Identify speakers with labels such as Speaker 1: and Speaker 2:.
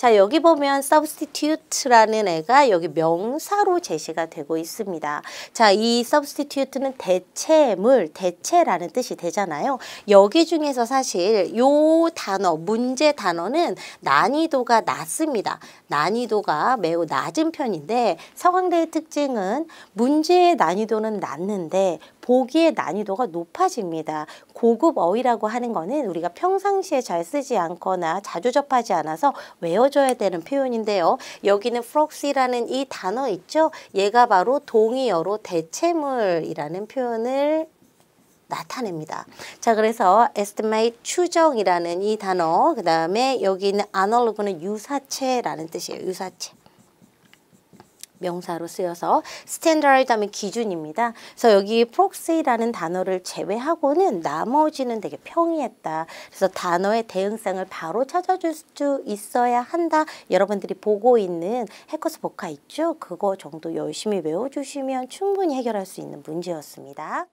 Speaker 1: 자 여기 보면 substitute라는 애가 여기 명사로 제시가 되고 있습니다. 자이 substitute는 대체물, 대체라는 뜻이 되잖아요. 여기 중에서 사실 요 단어, 문제 단어는 난이도가 낮습니다. 난이도가 매우 낮은 편인데 서강대의 특징은 문제의 난이도는 낮는데 보기의 난이도가 높아집니다. 고급 어휘라고 하는 거는 우리가 평상시에 잘 쓰지 않거나 자주 접하지 않아서 외워 이어져야 되는 표현인데요. 여기는 프록시라는 이 단어 있죠? 얘가 바로 동의어로 대체물이라는 표현을 나타냅니다. 자, 그래서 estimate 추정이라는 이 단어, 그 다음에 여기 있는 analog는 유사체라는 뜻이에요. 유사체. 명사로 쓰여서 스 t a n d a 하면 기준입니다. 그래서 여기 p r o 라는 단어를 제외하고는 나머지는 되게 평이했다. 그래서 단어의 대응상을 바로 찾아줄 수 있어야 한다. 여러분들이 보고 있는 해커스 보카 있죠? 그거 정도 열심히 외워주시면 충분히 해결할 수 있는 문제였습니다.